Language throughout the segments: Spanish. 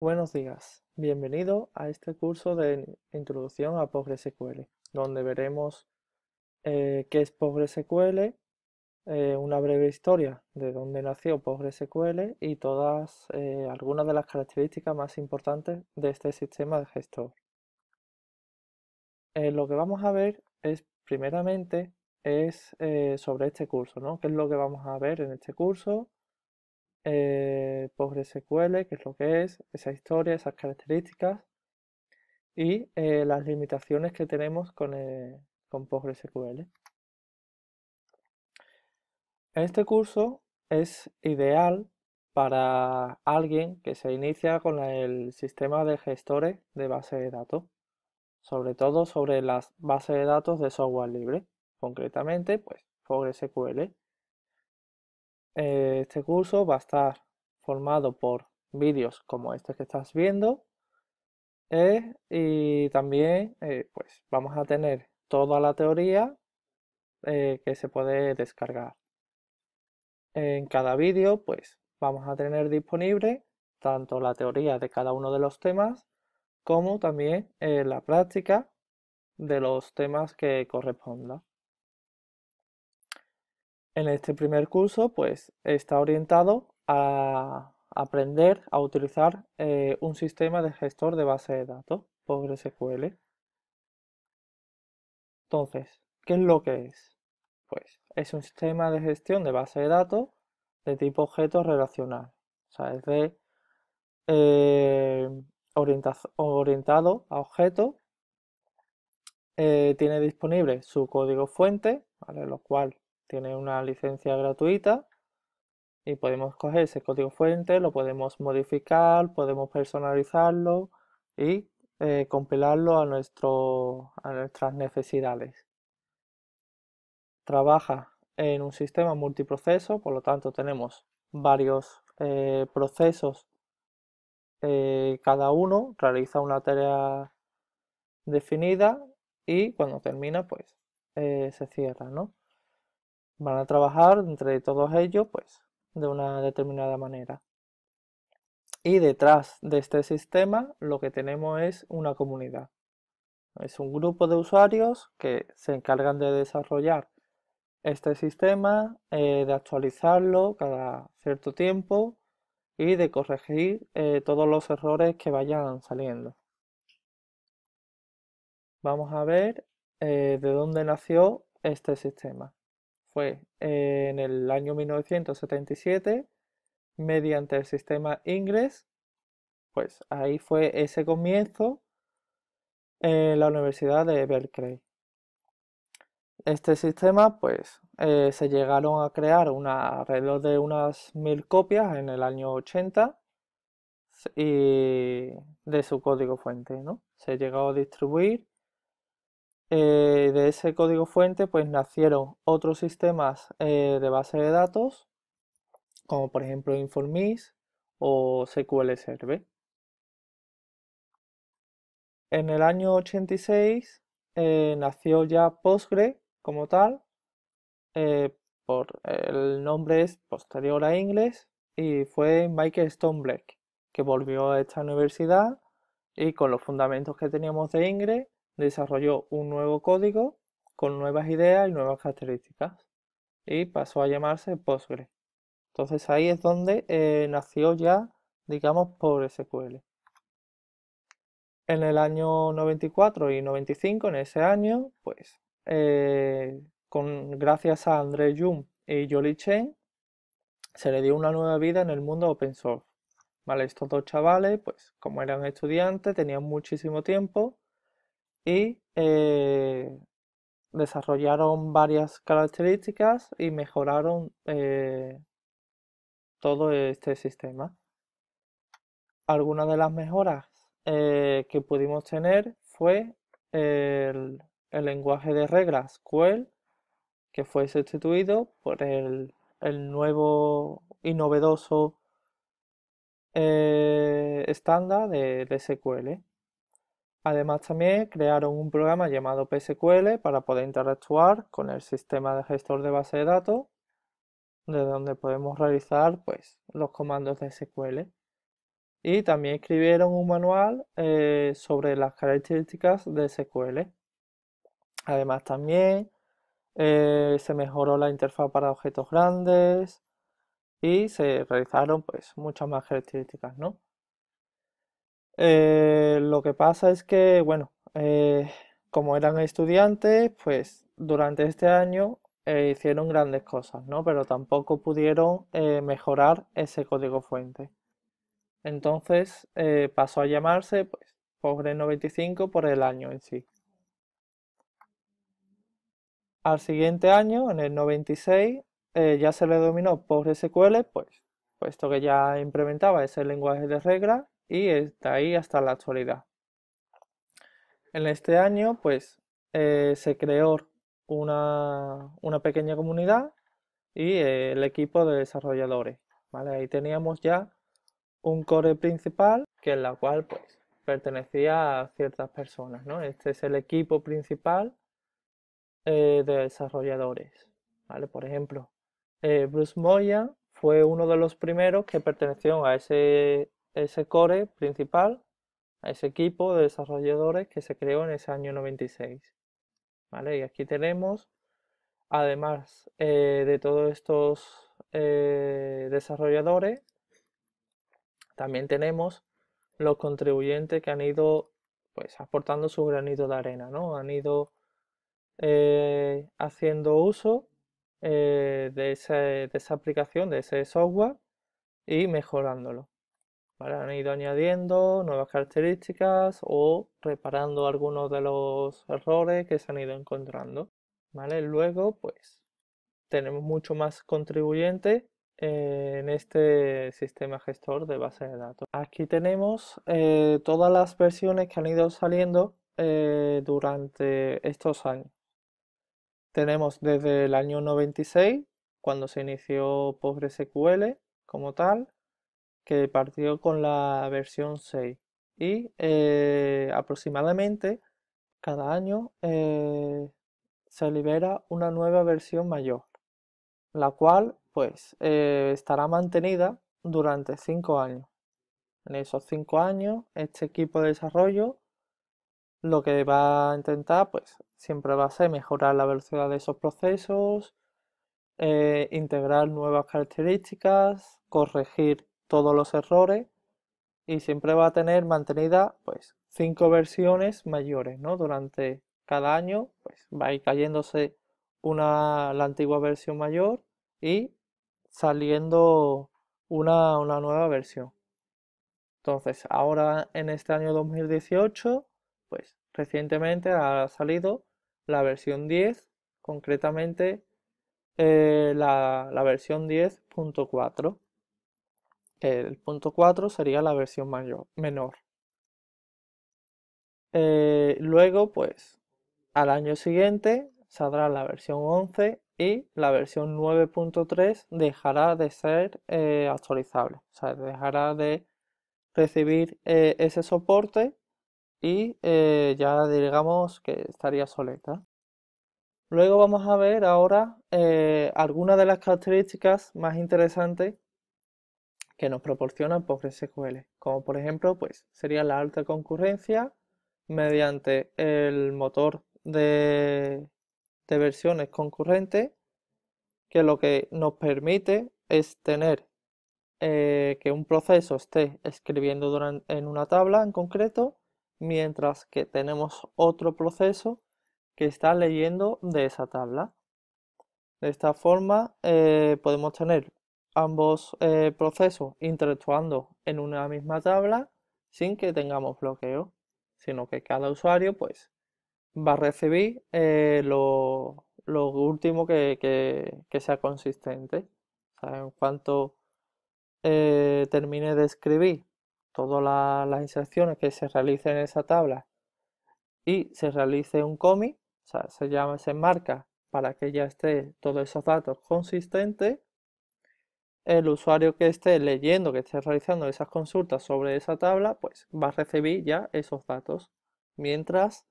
Buenos días, bienvenido a este curso de introducción a PostgreSQL, donde veremos eh, qué es PostgreSQL, eh, una breve historia de dónde nació PostgreSQL y todas eh, algunas de las características más importantes de este sistema de gestor. lo que vamos a ver es, primeramente, es sobre este curso, ¿no? ¿Qué es lo que vamos a ver en este curso? Eh, PostgreSQL, qué es lo que es, esa historia, esas características y eh, las limitaciones que tenemos con, eh, con PostgreSQL. Este curso es ideal para alguien que se inicia con el sistema de gestores de base de datos, sobre todo sobre las bases de datos de software libre, concretamente pues PostgreSQL. Eh, este curso va a estar formado por vídeos como este que estás viendo eh, y también eh, pues vamos a tener toda la teoría que se puede descargar. En cada vídeo pues vamos a tener disponible tanto la teoría de cada uno de los temas como también la práctica de los temas que corresponda. En este primer curso, pues está orientado a aprender a utilizar eh, un sistema de gestor de base de datos, PostgreSQL. Entonces, ¿qué es lo que es? Pues es un sistema de gestión de base de datos de tipo objeto relacional. O sea, es eh, orientado a objeto eh, tiene disponible su código fuente, ¿vale? lo cual tiene una licencia gratuita y podemos coger ese código fuente, lo podemos modificar, podemos personalizarlo y eh, compilarlo a, nuestro, a nuestras necesidades. Trabaja en un sistema multiproceso, por lo tanto tenemos varios eh, procesos, eh, cada uno realiza una tarea definida y cuando termina pues se cierra, ¿no? van a trabajar entre todos ellos pues de una determinada manera. Y detrás de este sistema lo que tenemos es una comunidad. Es un grupo de usuarios que se encargan de desarrollar este sistema, eh, de actualizarlo cada cierto tiempo y de corregir eh, todos los errores que vayan saliendo. Vamos a ver eh, de dónde nació este sistema. Pues en el año 1977 mediante el sistema Ingres Pues ahí fue ese comienzo en la Universidad de Berkeley. Este sistema, pues, eh, se llegaron a crear alrededor de unas mil copias en el año 80 y de su código fuente, ¿no? Se llegó a distribuir eh, de ese código fuente pues nacieron otros sistemas eh, de base de datos, como por ejemplo Informis o SQL Server. En el año 86 eh, nació ya Postgre como tal, por, el nombre es posterior a inglés y fue Michael Stoneblack que volvió a esta universidad y con los fundamentos que teníamos de Ingres desarrolló un nuevo código con nuevas ideas y nuevas características y pasó a llamarse PostgreSQL. Entonces ahí es donde eh, nació ya, digamos, PostgreSQL. En el año 94 y 95, en ese año, pues eh, con, gracias a André Jung y Jolie Chen, se le dio una nueva vida en el mundo open source. ¿Vale? Estos dos chavales, pues como eran estudiantes, tenían muchísimo tiempo y eh, desarrollaron varias características y mejoraron eh, todo este sistema. Algunas de las mejoras eh, que pudimos tener fue el, lenguaje de reglas QL, que fue sustituido por el, nuevo y novedoso estándar de SQL. Además también crearon un programa llamado PSQL para poder interactuar con el sistema de gestor de base de datos, desde donde podemos realizar pues, los comandos de SQL. Y también escribieron un manual eh, sobre las características de SQL. Además también eh, se mejoró la interfaz para objetos grandes y se realizaron pues, muchas más características, ¿no? Eh, lo que pasa es que, bueno, eh, como eran estudiantes, pues durante este año eh, hicieron grandes cosas, ¿no? Pero tampoco pudieron mejorar ese código fuente. Entonces pasó a llamarse, pues, Pobre 95 por el año en sí. Al siguiente año, en el 96, ya se le dominó SQL, pues, puesto que ya implementaba ese lenguaje de reglas y está ahí hasta la actualidad. En este año, pues, eh, se creó una, pequeña comunidad y eh, el equipo de desarrolladores. ¿vale? Ahí teníamos ya un core principal, que en la cual pues, pertenecía a ciertas personas. ¿no? Este es el equipo principal eh, de desarrolladores. ¿vale? Por ejemplo, Bruce Moya fue uno de los primeros que perteneció a ese ese core principal, a ese equipo de desarrolladores que se creó en ese año 96. ¿Vale? Y aquí tenemos, además eh, de todos estos eh, desarrolladores, también tenemos los contribuyentes que han ido pues aportando su granito de arena, ¿no? Han ido eh, haciendo uso de, esa aplicación, de ese software y mejorándolo. Han ido añadiendo nuevas características o reparando algunos de los errores que se han ido encontrando, ¿vale? Luego, pues, tenemos mucho más contribuyentes eh, en este sistema gestor de base de datos. Aquí tenemos eh, todas las versiones que han ido saliendo eh, durante estos años. Tenemos desde el año 96, cuando se inició PostgreSQL como tal, que partió con la versión 6 y eh, aproximadamente cada año eh, se libera una nueva versión mayor, la cual pues eh, estará mantenida durante 5 años. En esos 5 años, este equipo de desarrollo lo que va a intentar pues siempre va a ser mejorar la velocidad de esos procesos, integrar nuevas características, corregir todos los errores y siempre va a tener mantenida pues cinco versiones mayores, ¿no? Durante cada año pues va a ir cayéndose una, la antigua versión mayor y saliendo una, nueva versión. Entonces, ahora en este año 2018, pues recientemente ha salido la versión 10, concretamente eh, la, la versión 10.4. El punto 4 sería la versión mayor, menor. Eh, luego, pues, al año siguiente saldrá la versión 11 y la versión 9.3 dejará de ser eh, actualizable. O sea, dejará de recibir eh, ese soporte y ya digamos que estaría soleta. Luego vamos a ver ahora algunas de las características más interesantes que nos proporciona PostgreSQL, como por ejemplo pues, sería la alta concurrencia mediante el motor de, versiones concurrentes, que lo que nos permite es tener eh, que un proceso esté escribiendo en una tabla en concreto, mientras que tenemos otro proceso que está leyendo de esa tabla. De esta forma eh, podemos tener ambos eh, procesos interactuando en una misma tabla sin que tengamos bloqueo, sino que cada usuario pues va a recibir eh, lo, último que, sea consistente. en cuanto eh, termine de escribir todas las inserciones que se realicen en esa tabla y se realice un commit, se llama, se marca para que ya esté todos esos datos consistentes el usuario que esté leyendo, que esté realizando esas consultas sobre esa tabla, pues va a recibir ya esos datos. Mientras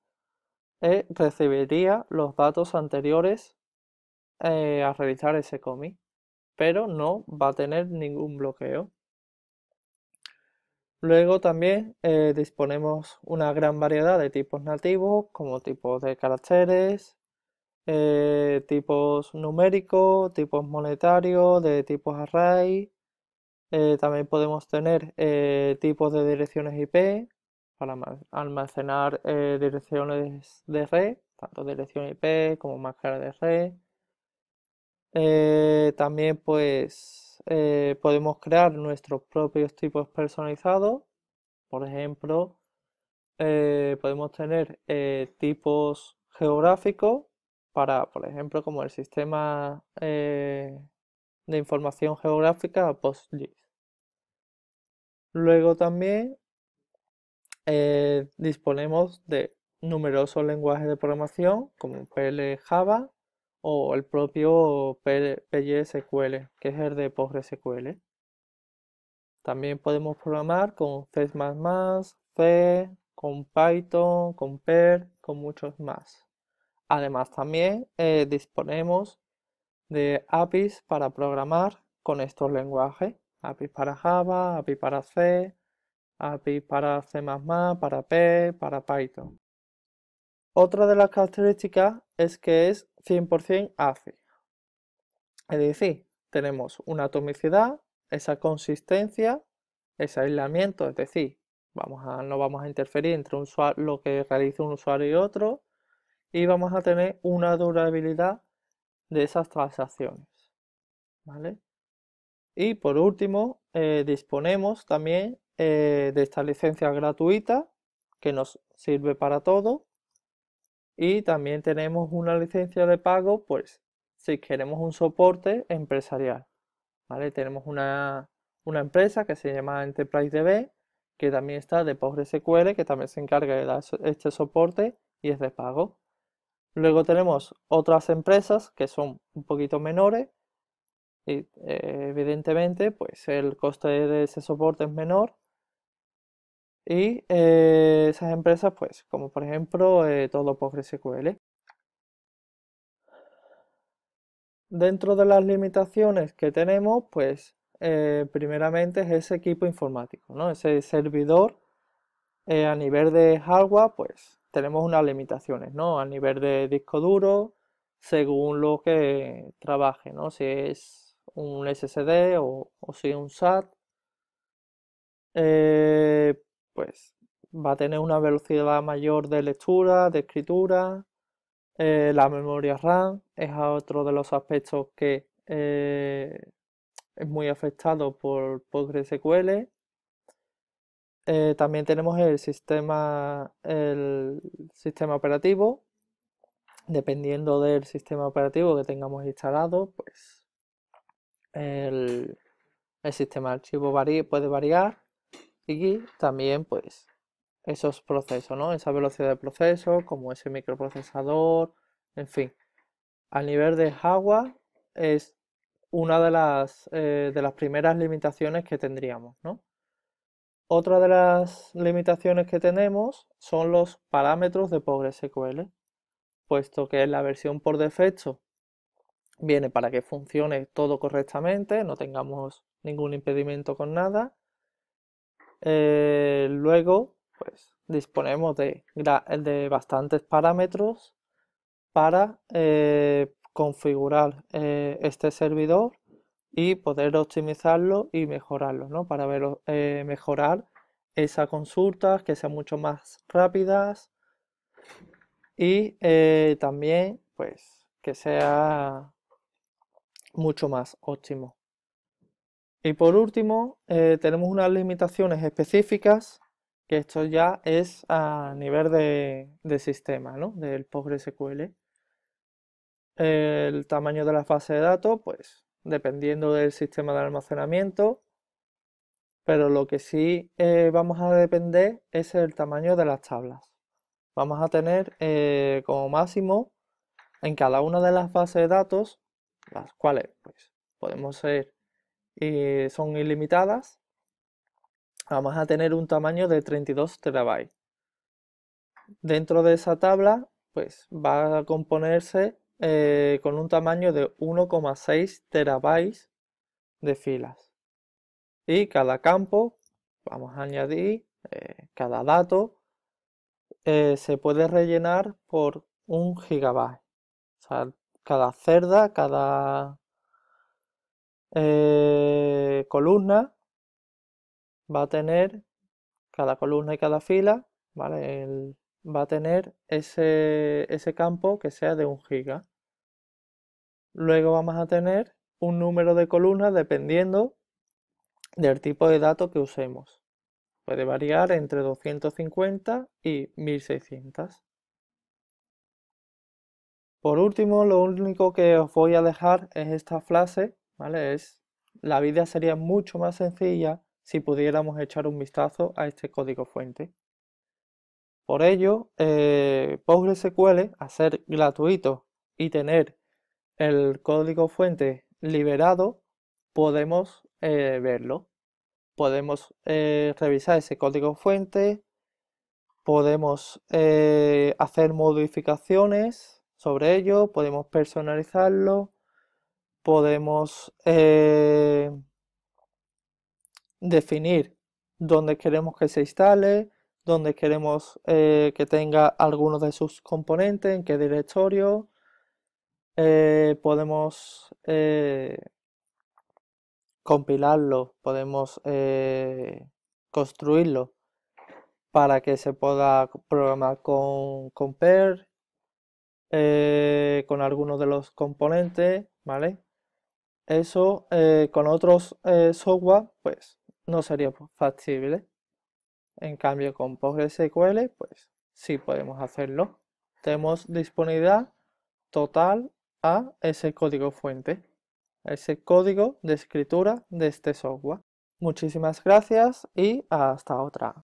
eh, recibiría los datos anteriores eh, a realizar ese commit, pero no va a tener ningún bloqueo. Luego también eh, disponemos una gran variedad de tipos nativos, como tipos de caracteres, eh, tipos numéricos, tipos monetarios, de tipos array. Eh, también podemos tener eh, tipos de direcciones IP para almacenar direcciones de red, tanto dirección IP como máscara de red. también pues podemos crear nuestros propios tipos personalizados. Por ejemplo, podemos tener tipos geográficos para, por ejemplo, como el sistema eh, de información geográfica PostGIS. Luego también eh, disponemos de numerosos lenguajes de programación como PL Java o el propio PYSQL, que es el de PostgreSQL. También podemos programar con C++, C, con Python, con PER, con muchos más. Además también eh, disponemos de APIs para programar con estos lenguajes. APIs para Java, API para C, API para C++, para P, para Python. Otra de las características es que es 100% ACI. Es decir, tenemos una atomicidad, esa consistencia, ese aislamiento, es decir, no vamos a interferir entre lo que realiza un usuario y otro, y vamos a tener una durabilidad de esas transacciones. ¿vale? Y por último, eh, disponemos también eh, de esta licencia gratuita que nos sirve para todo. Y también tenemos una licencia de pago, pues si queremos un soporte empresarial. ¿vale? Tenemos una, empresa que se llama Enterprise que también está de PostgreSQL, que también se encarga de dar este soporte y es de pago. Luego tenemos otras empresas que son un poquito menores y eh, evidentemente pues el coste de ese soporte es menor y eh, esas empresas pues como por ejemplo eh, todo PostgreSQL. Dentro de las limitaciones que tenemos pues primeramente es ese equipo informático, ¿no? ese servidor a nivel de hardware pues tenemos unas limitaciones, ¿no? A nivel de disco duro, según lo que trabaje, Si es un SSD o, si es un SAT, eh, pues va a tener una velocidad mayor de lectura, de escritura, eh, la memoria RAM es otro de los aspectos que eh, es muy afectado por PostgreSQL. Eh, también tenemos el sistema, el sistema operativo. Dependiendo del sistema operativo que tengamos instalado, pues el, sistema de archivo puede variar y también pues esos procesos, ¿no? Esa velocidad de proceso, como ese microprocesador, en fin. A nivel de hardware es una de las, eh, de las primeras limitaciones que tendríamos, ¿no? Otra de las limitaciones que tenemos son los parámetros de PostgreSQL, puesto que la versión por defecto viene para que funcione todo correctamente, no tengamos ningún impedimento con nada. Eh, luego, pues disponemos de, bastantes parámetros para eh, configurar eh, este servidor y poder optimizarlo y mejorarlo, ¿no? Para ver, eh, mejorar esa consultas, que sean mucho más rápidas y eh, también, pues, que sea mucho más óptimo. Y por último, eh, tenemos unas limitaciones específicas, que esto ya es a nivel de, de sistema, ¿no? Del PostgreSQL. El tamaño de la base de datos, pues dependiendo del sistema de almacenamiento, pero lo que sí eh, vamos a depender es el tamaño de las tablas. Vamos a tener eh, como máximo en cada una de las bases de datos, las cuales pues, podemos ser y eh, son ilimitadas, vamos a tener un tamaño de 32 terabytes. Dentro de esa tabla, pues va a componerse eh, con un tamaño de 1,6 terabytes de filas. Y cada campo, vamos a añadir eh, cada dato, eh, se puede rellenar por un gigabyte. O sea, cada cerda, cada columna va a tener, cada columna y cada fila, ¿vale? El, va a tener ese, campo que sea de 1 giga. Luego vamos a tener un número de columnas dependiendo del tipo de dato que usemos. Puede variar entre 250 y 1600. Por último, lo único que os voy a dejar es esta frase, ¿vale? Es, la vida sería mucho más sencilla si pudiéramos echar un vistazo a este código fuente. Por ello, eh, PostgreSQL, a ser gratuito y tener el código fuente liberado, podemos eh, verlo. Podemos eh, revisar ese código fuente, podemos hacer modificaciones sobre ello, podemos personalizarlo, podemos definir dónde queremos que se instale, donde queremos eh, que tenga algunos de sus componentes, en qué directorio. Eh, podemos eh, compilarlo, podemos construirlo para que se pueda programar con, con PER, con algunos de los componentes, ¿vale? Eso con otros software, pues no sería factible. En cambio, con PostgreSQL, pues sí podemos hacerlo. Tenemos disponibilidad total a ese código fuente, ese código de escritura de este software. Muchísimas gracias y hasta otra.